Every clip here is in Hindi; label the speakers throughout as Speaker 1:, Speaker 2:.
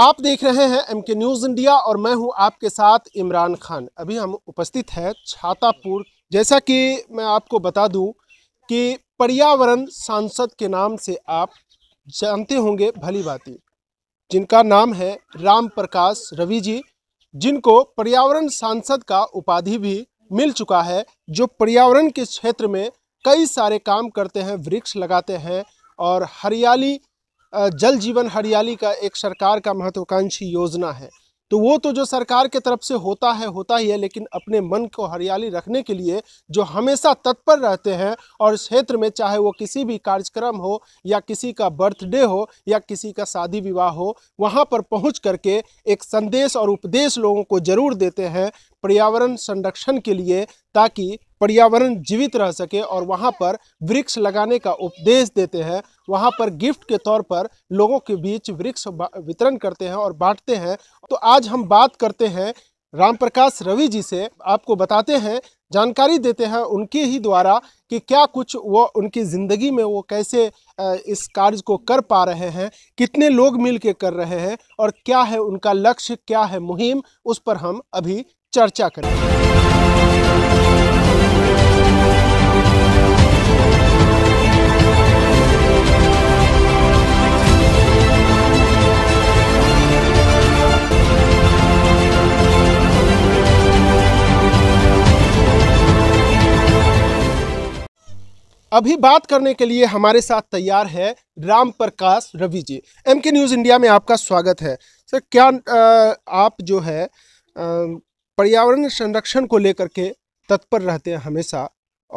Speaker 1: आप देख रहे हैं एम के न्यूज़ इंडिया और मैं हूं आपके साथ इमरान खान अभी हम उपस्थित हैं छातापुर जैसा कि मैं आपको बता दूं कि पर्यावरण सांसद के नाम से आप जानते होंगे भली बाती जिनका नाम है राम प्रकाश रवि जी जिनको पर्यावरण सांसद का उपाधि भी मिल चुका है जो पर्यावरण के क्षेत्र में कई सारे काम करते हैं वृक्ष लगाते हैं और हरियाली जल जीवन हरियाली का एक सरकार का महत्वाकांक्षी योजना है तो वो तो जो सरकार के तरफ से होता है होता ही है लेकिन अपने मन को हरियाली रखने के लिए जो हमेशा तत्पर रहते हैं और क्षेत्र में चाहे वो किसी भी कार्यक्रम हो या किसी का बर्थडे हो या किसी का शादी विवाह हो वहाँ पर पहुँच करके एक संदेश और उपदेश लोगों को जरूर देते हैं पर्यावरण संरक्षण के लिए ताकि पर्यावरण जीवित रह सके और वहाँ पर वृक्ष लगाने का उपदेश देते हैं वहाँ पर गिफ्ट के तौर पर लोगों के बीच वृक्ष वितरण करते हैं और बांटते हैं तो आज हम बात करते हैं राम प्रकाश रवि जी से आपको बताते हैं जानकारी देते हैं उनके ही द्वारा कि क्या कुछ वो उनकी ज़िंदगी में वो कैसे इस कार्य को कर पा रहे हैं कितने लोग मिल के कर रहे हैं और क्या है उनका लक्ष्य क्या है मुहिम उस पर हम अभी चर्चा करें अभी बात करने के लिए हमारे साथ तैयार है Ram Prakash Ravi ji M K news India में आपका स्वागत है सर क्या आप जो है पर्यावरण संरक्षण को लेकर के तत्पर रहते हैं हमेशा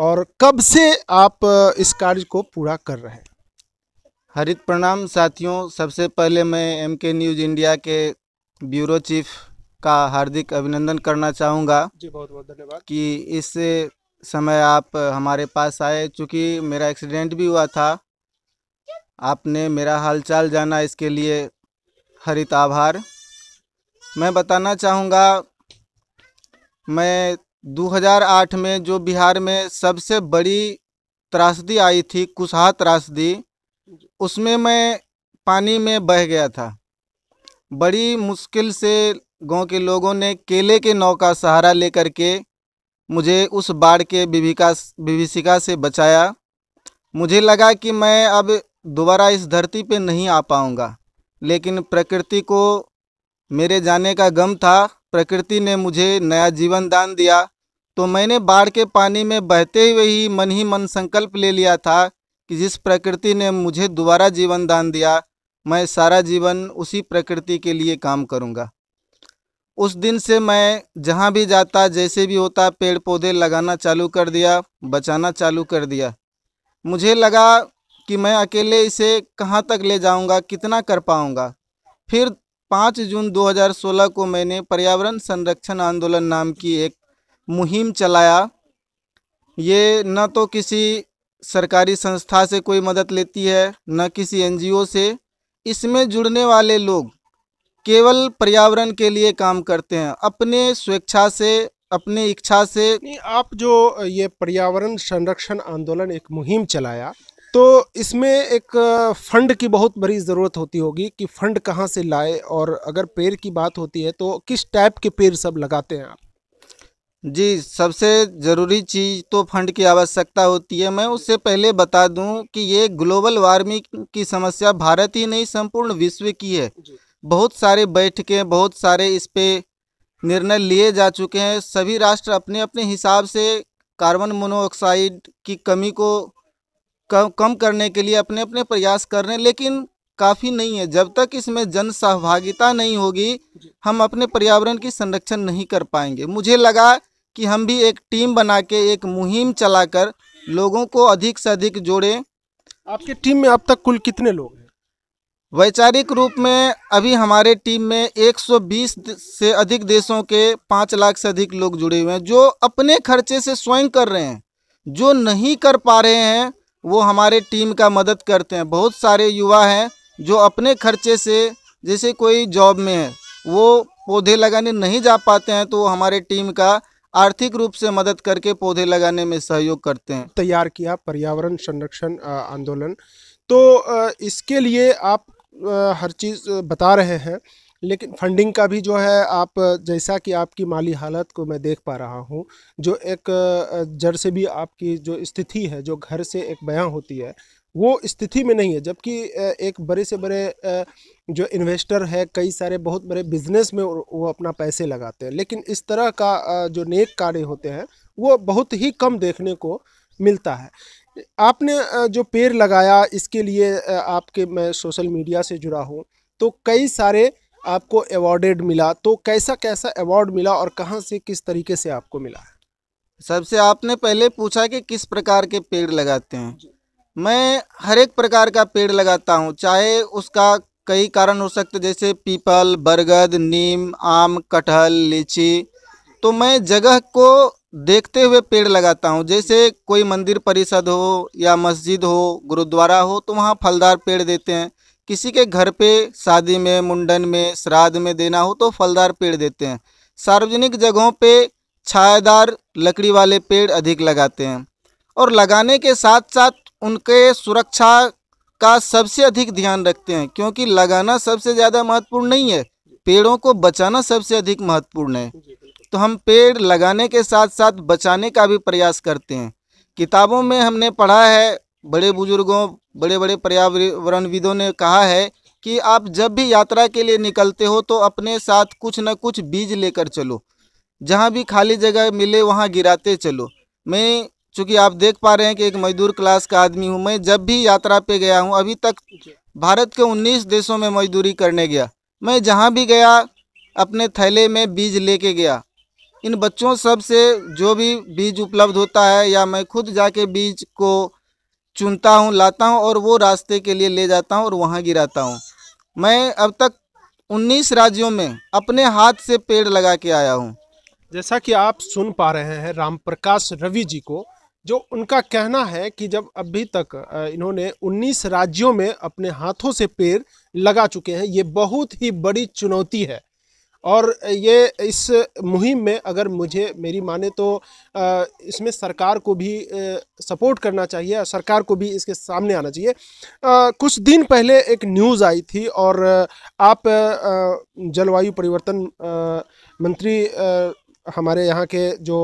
Speaker 1: और कब से आप इस कार्य को पूरा कर रहे हैं
Speaker 2: हरित प्रणाम साथियों सबसे पहले मैं एम के न्यूज़ इंडिया के ब्यूरो चीफ का हार्दिक अभिनंदन करना चाहूँगा जी बहुत बहुत धन्यवाद कि इस समय आप हमारे पास आए चूँकि मेरा एक्सीडेंट भी हुआ था आपने मेरा हालचाल जाना इसके लिए हरित आभार मैं बताना चाहूँगा मैं 2008 में जो बिहार में सबसे बड़ी त्रासदी आई थी कुशहा त्रासदी उसमें मैं पानी में बह गया था बड़ी मुश्किल से गांव के लोगों ने केले के नाव का सहारा लेकर के मुझे उस बाढ़ के विभिका विभिषिका से बचाया मुझे लगा कि मैं अब दोबारा इस धरती पे नहीं आ पाऊँगा लेकिन प्रकृति को मेरे जाने का गम था प्रकृति ने मुझे नया जीवन दान दिया तो मैंने बाढ़ के पानी में बहते हुए ही मन ही मन संकल्प ले लिया था कि जिस प्रकृति ने मुझे दोबारा जीवन दान दिया मैं सारा जीवन उसी प्रकृति के लिए काम करूँगा उस दिन से मैं जहाँ भी जाता जैसे भी होता पेड़ पौधे लगाना चालू कर दिया बचाना चालू कर दिया मुझे लगा कि मैं अकेले इसे कहाँ तक ले जाऊँगा कितना कर पाऊँगा फिर पाँच जून 2016 को मैंने पर्यावरण संरक्षण आंदोलन नाम की एक मुहिम चलाया ये न तो किसी सरकारी संस्था से कोई मदद लेती है न किसी एनजीओ से इसमें जुड़ने वाले लोग केवल पर्यावरण के लिए काम करते हैं अपने स्वेच्छा से
Speaker 1: अपने इच्छा से आप जो ये पर्यावरण संरक्षण आंदोलन एक मुहिम चलाया तो इसमें एक फ़ंड की बहुत बड़ी ज़रूरत होती होगी कि फ़ंड कहाँ से लाए और अगर पेड़ की बात होती है तो किस टाइप के पेड़ सब लगाते हैं आप जी सबसे ज़रूरी चीज़ तो फंड की आवश्यकता होती है मैं उससे
Speaker 2: पहले बता दूं कि ये ग्लोबल वार्मिंग की समस्या भारत ही नहीं संपूर्ण विश्व की है बहुत सारे बैठकें बहुत सारे इस पर निर्णय लिए जा चुके हैं सभी राष्ट्र अपने अपने हिसाब से कार्बन मोनोऑक्साइड की कमी को कम करने के लिए अपने अपने प्रयास कर रहे हैं लेकिन काफ़ी नहीं है जब तक इसमें जन सहभागिता नहीं होगी हम अपने पर्यावरण की संरक्षण नहीं कर पाएंगे मुझे लगा कि हम भी एक टीम बना के एक मुहिम चलाकर लोगों को अधिक से अधिक जोड़ें आपकी टीम में अब तक कुल कितने लोग हैं वैचारिक रूप में अभी हमारे टीम में 120 से अधिक देशों के पाँच लाख से अधिक लोग जुड़े हुए हैं जो अपने खर्चे से स्वयं कर रहे हैं जो नहीं कर पा रहे हैं वो हमारे टीम का मदद करते हैं बहुत सारे युवा हैं जो अपने खर्चे से जैसे कोई जॉब में है वो पौधे लगाने नहीं जा पाते हैं तो वो हमारे टीम
Speaker 1: का आर्थिक रूप से मदद करके पौधे लगाने में सहयोग करते हैं तैयार किया पर्यावरण संरक्षण आंदोलन तो इसके लिए आप हर चीज़ बता रहे हैं लेकिन फंडिंग का भी जो है आप जैसा कि आपकी माली हालत को मैं देख पा रहा हूँ जो एक जड़ से भी आपकी जो स्थिति है जो घर से एक बयां होती है वो स्थिति में नहीं है जबकि एक बड़े से बड़े जो इन्वेस्टर है कई सारे बहुत बड़े बिजनेस में वो अपना पैसे लगाते हैं लेकिन इस तरह का जो नेक कार्य होते हैं वो बहुत ही कम देखने को मिलता है आपने जो पेड़ लगाया इसके लिए आपके मैं सोशल मीडिया से जुड़ा हूँ तो कई सारे आपको अवॉर्डेड मिला तो कैसा कैसा अवार्ड मिला और कहाँ से किस तरीके से आपको मिला सबसे आपने पहले पूछा कि किस प्रकार के पेड़ लगाते हैं
Speaker 2: मैं हर एक प्रकार का पेड़ लगाता हूँ चाहे उसका कई कारण हो सकते जैसे पीपल बरगद नीम आम कटहल लीची तो मैं जगह को देखते हुए पेड़ लगाता हूँ जैसे कोई मंदिर परिषद हो या मस्जिद हो गुरुद्वारा हो तो वहाँ फलदार पेड़ देते हैं किसी के घर पे शादी में मुंडन में श्राद्ध में देना हो तो फलदार पेड़ देते हैं सार्वजनिक जगहों पे छायादार लकड़ी वाले पेड़ अधिक लगाते हैं और लगाने के साथ साथ उनके सुरक्षा का सबसे अधिक ध्यान रखते हैं क्योंकि लगाना सबसे ज़्यादा महत्वपूर्ण नहीं है पेड़ों को बचाना सबसे अधिक महत्वपूर्ण है तो हम पेड़ लगाने के साथ साथ बचाने का भी प्रयास करते हैं किताबों में हमने पढ़ा है बड़े बुजुर्गों बड़े बड़े पर्यावरणविदों ने कहा है कि आप जब भी यात्रा के लिए निकलते हो तो अपने साथ कुछ न कुछ बीज लेकर चलो जहाँ भी खाली जगह मिले वहाँ गिराते चलो मैं चूँकि आप देख पा रहे हैं कि एक मजदूर क्लास का आदमी हूँ मैं जब भी यात्रा पे गया हूँ अभी तक भारत के 19 देशों में मजदूरी करने गया मैं जहाँ भी गया अपने थैले में बीज लेके गया इन बच्चों सब से जो भी बीज उपलब्ध होता है या मैं खुद जाके बीज को चुनता हूँ लाता हूँ और वो रास्ते के लिए ले जाता हूँ और वहाँ गिराता हूँ मैं अब
Speaker 1: तक 19 राज्यों में अपने हाथ से पेड़ लगा के आया हूँ जैसा कि आप सुन पा रहे हैं राम प्रकाश रवि जी को जो उनका कहना है कि जब अभी तक इन्होंने 19 राज्यों में अपने हाथों से पेड़ लगा चुके हैं ये बहुत ही बड़ी चुनौती है और ये इस मुहिम में अगर मुझे मेरी माने तो इसमें सरकार को भी सपोर्ट करना चाहिए सरकार को भी इसके सामने आना चाहिए कुछ दिन पहले एक न्यूज़ आई थी और आप जलवायु परिवर्तन मंत्री हमारे यहाँ के जो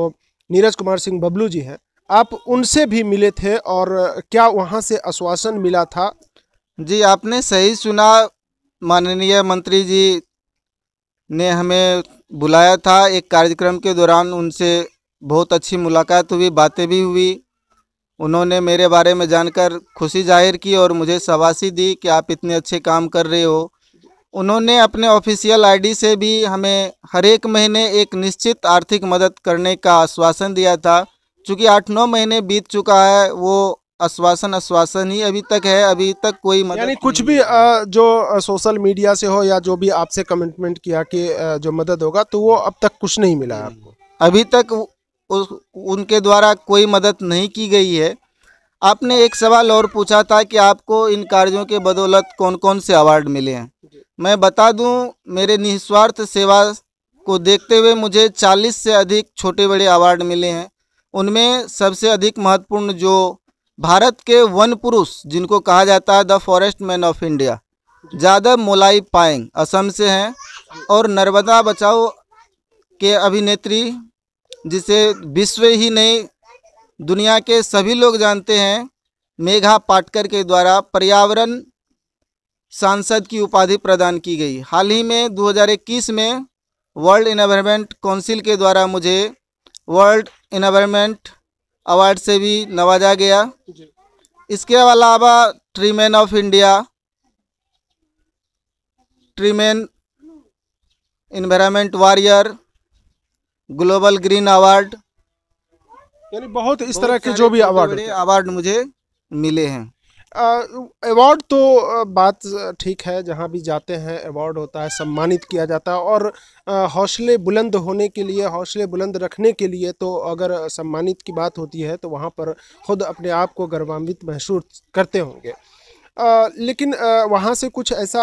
Speaker 1: नीरज कुमार सिंह बबलू जी हैं आप उनसे भी मिले थे और क्या वहाँ से आश्वासन मिला था जी आपने सही सुना माननीय
Speaker 2: मंत्री जी ने हमें बुलाया था एक कार्यक्रम के दौरान उनसे बहुत अच्छी मुलाकात हुई बातें भी हुई उन्होंने मेरे बारे में जानकर खुशी जाहिर की और मुझे शवासी दी कि आप इतने अच्छे काम कर रहे हो उन्होंने अपने ऑफिशियल आईडी से भी हमें हर एक महीने एक निश्चित आर्थिक मदद करने का आश्वासन दिया था चूँकि आठ नौ महीने बीत चुका है वो आश्वासन आश्वासन ही अभी तक है
Speaker 1: अभी तक कोई मदद यानी कुछ भी जो सोशल मीडिया से हो या जो भी आपसे कमिटमेंट किया कि जो मदद होगा तो वो अब तक कुछ नहीं मिला आपको अभी तक उनके द्वारा कोई मदद नहीं की गई है आपने
Speaker 2: एक सवाल और पूछा था कि आपको इन कार्यों के बदौलत कौन कौन से अवार्ड मिले हैं मैं बता दूं मेरे निस्वार्थ सेवा को देखते हुए मुझे 40 से अधिक छोटे बड़े अवार्ड मिले हैं उनमें सबसे अधिक महत्वपूर्ण जो भारत के वन पुरुष जिनको कहा जाता है the forest man of India Jadav Molai Payeng Assam से हैं और नर्मदा बचाओ के अभिनेत्री जिसे विश्व ही नहीं दुनिया के सभी लोग जानते हैं मेघा पाटकर के द्वारा पर्यावरण सांसद की उपाधि प्रदान की गई हाल ही में 2021 में वर्ल्ड इन्वायरमेंट काउंसिल के द्वारा मुझे वर्ल्ड इन्वायरमेंट अवार्ड से भी नवाजा गया इसके अलावा tree man of India tree man environment warrior global green award
Speaker 1: यानी बहुत इस बहुत तरह के जो भी अवार्ड
Speaker 2: अवार्ड मुझे मिले हैं
Speaker 1: अवार्ड तो बात ठीक है जहाँ भी जाते हैं अवार्ड होता है सम्मानित किया जाता है और हौसले बुलंद होने के लिए हौसले बुलंद रखने के लिए तो अगर सम्मानित की बात होती है तो वहाँ पर खुद अपने आप को गर्वान्वित महसूस करते होंगे लेकिन वहाँ से कुछ ऐसा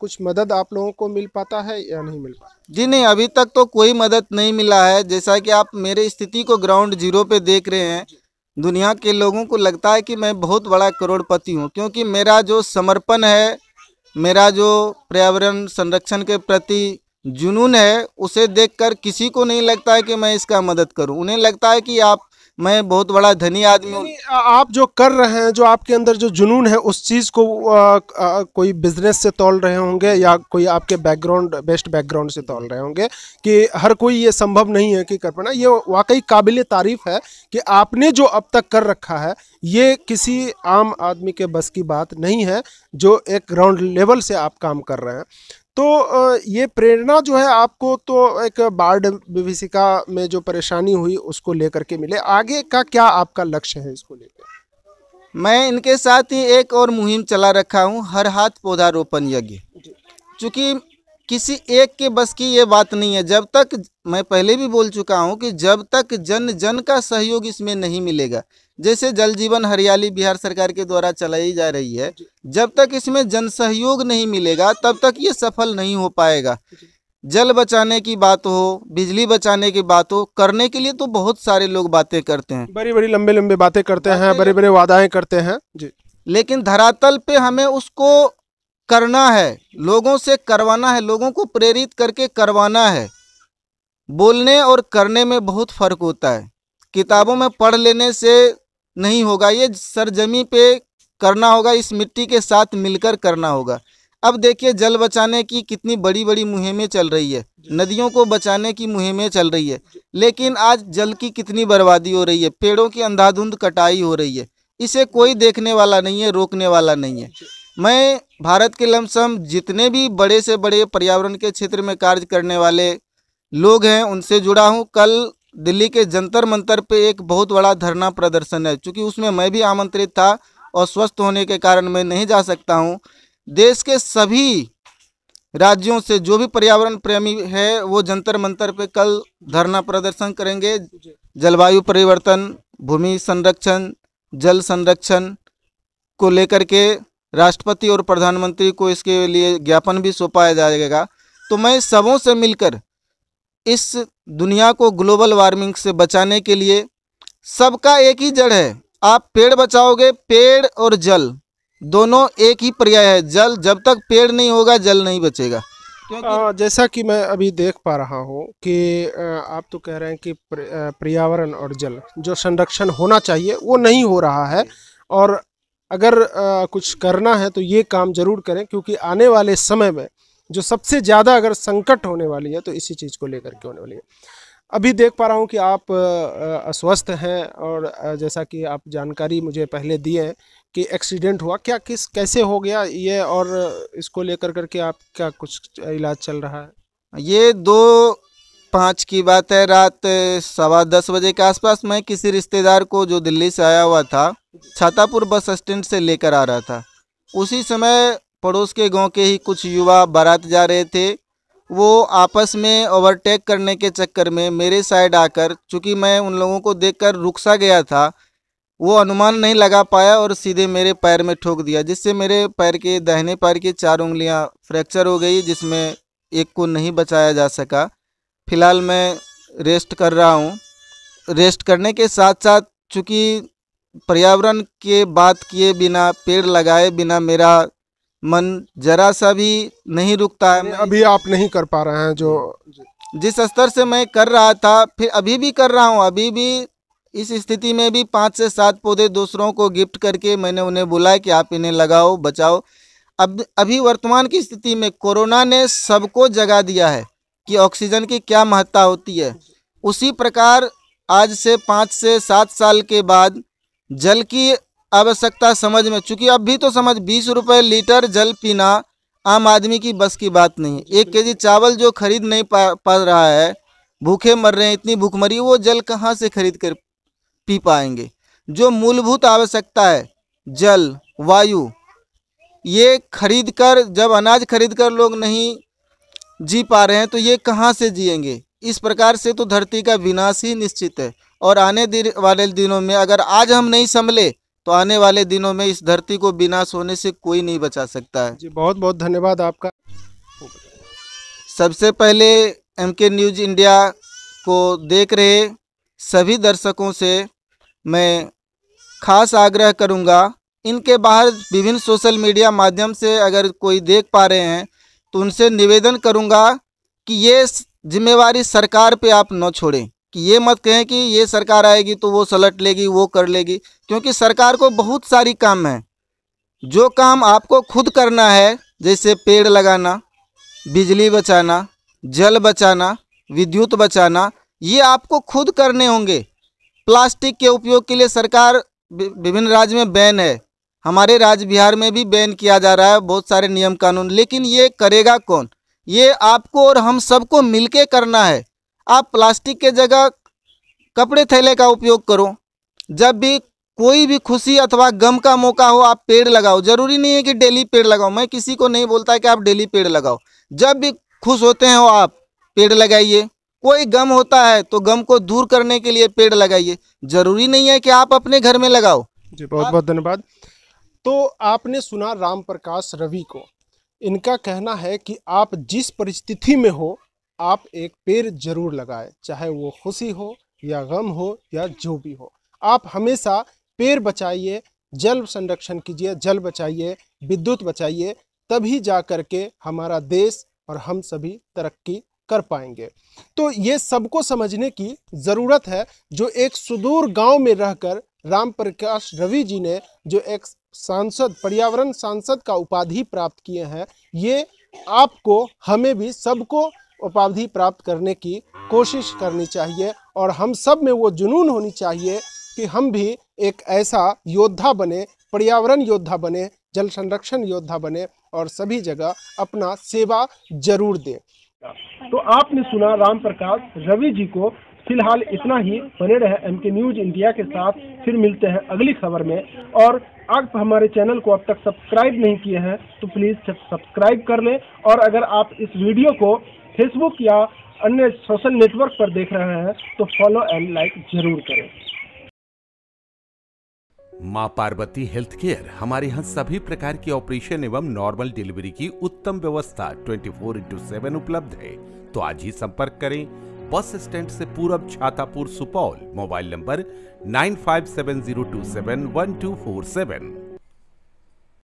Speaker 1: कुछ मदद आप लोगों को मिल पाता है या नहीं मिल पाता जी नहीं अभी तक तो कोई मदद नहीं मिला है जैसा कि
Speaker 2: आप मेरे स्थिति को ग्राउंड जीरो पे देख रहे हैं दुनिया के लोगों को लगता है कि मैं बहुत बड़ा करोड़पति हूँ क्योंकि मेरा जो समर्पण है मेरा जो पर्यावरण संरक्षण के प्रति जुनून है उसे देखकर किसी को नहीं लगता है कि मैं इसका
Speaker 1: मदद करूं उन्हें लगता है कि आप मैं बहुत बड़ा धनी आदमी हूँ आप जो कर रहे हैं जो आपके अंदर जो जुनून है उस चीज़ को आ, आ, कोई बिजनेस से तोल रहे होंगे या कोई आपके बैकग्राउंड बेस्ट बैकग्राउंड से तोल रहे होंगे कि हर कोई ये संभव नहीं है कि कर पाना ये वाकई काबिल तारीफ़ है कि आपने जो अब तक कर रखा है ये किसी आम आदमी के बस की बात नहीं है जो एक ग्राउंड लेवल से आप काम कर रहे हैं तो ये प्रेरणा जो है आपको तो एक बाढ़ विभिषिका में जो परेशानी हुई उसको लेकर के मिले आगे का क्या आपका लक्ष्य है इसको लेकर
Speaker 2: मैं इनके साथ ही एक और मुहिम चला रखा हूँ हर हाथ पौधारोपण यज्ञ चूँकि किसी एक के बस की ये बात नहीं है जब तक मैं पहले भी बोल चुका हूँ कि जब तक जन जन का सहयोग इसमें नहीं मिलेगा जैसे जल जीवन हरियाली बिहार सरकार के द्वारा चलाई जा रही है जब तक इसमें जन सहयोग नहीं मिलेगा तब तक ये सफल नहीं हो पाएगा जल बचाने की बात हो बिजली बचाने की बात हो करने के लिए तो बहुत सारे लोग बातें करते हैं बड़ी बड़ी लंबे लंबे बातें
Speaker 1: करते हैं बड़े बड़े वादाएं करते
Speaker 2: हैं जी लेकिन धरातल पे हमें उसको करना है लोगों से करवाना है लोगों को प्रेरित करके करवाना है बोलने और करने में बहुत फ़र्क होता है किताबों में पढ़ लेने से नहीं होगा ये सरजमी पे करना होगा इस मिट्टी के साथ मिलकर करना होगा अब देखिए जल बचाने की कितनी बड़ी बड़ी मुहिमें चल रही है नदियों को बचाने की मुहिमें चल रही है लेकिन आज जल की कितनी बर्बादी हो रही है पेड़ों की अंधाधुंध कटाई हो रही है इसे कोई देखने वाला नहीं है रोकने वाला नहीं है मैं भारत के लमसम जितने भी बड़े से बड़े पर्यावरण के क्षेत्र में कार्य करने वाले लोग हैं उनसे जुड़ा हूँ कल दिल्ली के जंतर मंतर पे एक बहुत बड़ा धरना प्रदर्शन है क्योंकि उसमें मैं भी आमंत्रित था और स्वस्थ होने के कारण मैं नहीं जा सकता हूँ देश के सभी राज्यों से जो भी पर्यावरण प्रेमी है वो जंतर मंतर पे कल धरना प्रदर्शन करेंगे जलवायु परिवर्तन भूमि संरक्षण जल संरक्षण को लेकर के राष्ट्रपति और प्रधानमंत्री को इसके लिए ज्ञापन भी सौंपाया जाएगा तो मैं सबों से मिलकर इस दुनिया को ग्लोबल वार्मिंग से बचाने के लिए सबका एक ही जड़ है आप पेड़ बचाओगे पेड़
Speaker 1: और जल दोनों एक ही पर्याय है जल जब तक पेड़ नहीं होगा जल नहीं बचेगा क्योंकि जैसा कि मैं अभी देख पा रहा हूँ कि आप तो कह रहे हैं कि पर्यावरण और जल जो संरक्षण होना चाहिए वो नहीं हो रहा है और अगर कुछ करना है तो ये काम ज़रूर करें क्योंकि आने वाले समय में जो सबसे ज़्यादा अगर संकट होने वाली है तो इसी चीज़ को लेकर के होने वाली है अभी देख पा रहा हूँ कि आप अस्वस्थ हैं और जैसा कि आप जानकारी मुझे पहले दिए हैं कि एक्सीडेंट हुआ क्या किस कैसे हो गया ये और इसको लेकर करके आप क्या कुछ इलाज चल रहा है ये दो पाँच की बात है रात
Speaker 2: सवा दस बजे के आसपास मैं किसी रिश्तेदार को जो दिल्ली से आया हुआ था छातापुर बस स्टैंड से लेकर आ रहा था उसी समय पड़ोस के गांव के ही कुछ युवा बारात जा रहे थे वो आपस में ओवरटेक करने के चक्कर में मेरे साइड आकर चूँकि मैं उन लोगों को देख रुक सा गया था वो अनुमान नहीं लगा पाया और सीधे मेरे पैर में ठोक दिया जिससे मेरे पैर के दाहिने पैर की चार उंगलियां फ्रैक्चर हो गई जिसमें एक को नहीं बचाया जा सका फिलहाल मैं रेस्ट कर रहा हूँ रेस्ट करने के साथ साथ चूँकि पर्यावरण के बात किए बिना पेड़ लगाए बिना मेरा मन जरा सा भी नहीं रुकता है अभी आप नहीं कर पा रहे हैं जो जिस स्तर से मैं कर रहा था फिर अभी भी कर रहा हूँ अभी भी इस स्थिति में भी पाँच से सात पौधे दूसरों को गिफ्ट करके मैंने उन्हें बुलाया कि आप इन्हें लगाओ बचाओ अब अभी वर्तमान की स्थिति में कोरोना ने सबको जगा दिया है कि ऑक्सीजन की क्या महत्ता होती है उसी प्रकार आज से पाँच से सात साल के बाद जल की आवश्यकता समझ में चूँकि अब भी तो समझ बीस रुपये लीटर जल पीना आम आदमी की बस की बात नहीं है एक केजी चावल जो खरीद नहीं पा पा रहा है भूखे मर रहे हैं इतनी भूखमरी वो जल कहाँ से खरीद कर पी पाएंगे जो मूलभूत आवश्यकता है जल वायु ये खरीद कर जब अनाज खरीद कर लोग नहीं जी पा रहे हैं तो ये कहाँ से जिएंगे इस प्रकार से तो धरती का विनाश ही निश्चित है और आने दिन वाले दिनों में अगर आज हम नहीं संभले तो आने वाले दिनों में इस धरती को विनाश होने से कोई नहीं बचा सकता है जी बहुत बहुत धन्यवाद आपका सबसे पहले एम के न्यूज इंडिया को देख रहे सभी दर्शकों से मैं खास आग्रह करूंगा इनके बाहर विभिन्न सोशल मीडिया माध्यम से अगर कोई देख पा रहे हैं तो उनसे निवेदन करूंगा कि ये जिम्मेवारी सरकार पे आप न छोड़ें कि ये मत कहें कि ये सरकार आएगी तो वो सलट लेगी वो कर लेगी क्योंकि सरकार को बहुत सारी काम है जो काम आपको खुद करना है जैसे पेड़ लगाना बिजली बचाना जल बचाना विद्युत बचाना ये आपको खुद करने होंगे प्लास्टिक के उपयोग के लिए सरकार विभिन्न राज्य में बैन है हमारे राज्य बिहार में भी बैन किया जा रहा है बहुत सारे नियम कानून लेकिन ये करेगा कौन ये आपको और हम सबको मिलके करना है आप प्लास्टिक के जगह कपड़े थैले का उपयोग करो जब भी कोई भी खुशी अथवा गम का मौका हो आप पेड़ लगाओ जरूरी नहीं है कि डेली पेड़ लगाओ मैं किसी को नहीं बोलता कि आप डेली पेड़ लगाओ जब भी खुश होते हैं हो आप पेड़ लगाइए कोई गम होता है तो गम को दूर करने के लिए पेड़ लगाइए जरूरी नहीं है कि आप अपने घर में लगाओ जी बहुत बहुत धन्यवाद
Speaker 1: तो आपने सुना राम प्रकाश रवि को इनका कहना है कि आप जिस परिस्थिति में हो आप एक पेड़ जरूर लगाएं चाहे वो खुशी हो या गम हो या जो भी हो आप हमेशा पेड़ बचाइए जल संरक्षण कीजिए जल बचाइए विद्युत बचाइए तभी जा कर के हमारा देश और हम सभी तरक्की कर पाएंगे तो ये सबको समझने की ज़रूरत है जो एक सुदूर गांव में रहकर राम प्रकाश रवि जी ने जो एक सांसद पर्यावरण सांसद का उपाधि प्राप्त किए हैं ये आपको हमें भी सबको उपाधि प्राप्त करने की कोशिश करनी चाहिए और हम सब में वो जुनून होनी चाहिए कि हम भी एक ऐसा योद्धा बने पर्यावरण योद्धा बने जल संरक्षण योद्धा बने और सभी जगह अपना सेवा जरूर दें तो आपने सुना राम प्रकाश रवि जी को फिलहाल इतना ही बने रहे एम के न्यूज इंडिया के साथ फिर मिलते हैं अगली खबर में और आप हमारे चैनल को अब तक सब्सक्राइब नहीं किए हैं तो प्लीज़ सब्सक्राइब कर लें और अगर आप इस वीडियो को फेसबुक या अन्य सोशल नेटवर्क पर देख रहे हैं तो फॉलो एंड लाइक जरूर करें माँ पार्वती हेल्थ केयर हमारे यहाँ सभी प्रकार की ऑपरेशन एवं नॉर्मल डिलीवरी की उत्तम व्यवस्था 24 फोर इंटू सेवन उपलब्ध है तो आज ही संपर्क करें बस स्टैंड से पूरब Chhatapur Supaul mobile number nine five seven zero two seven one two four seven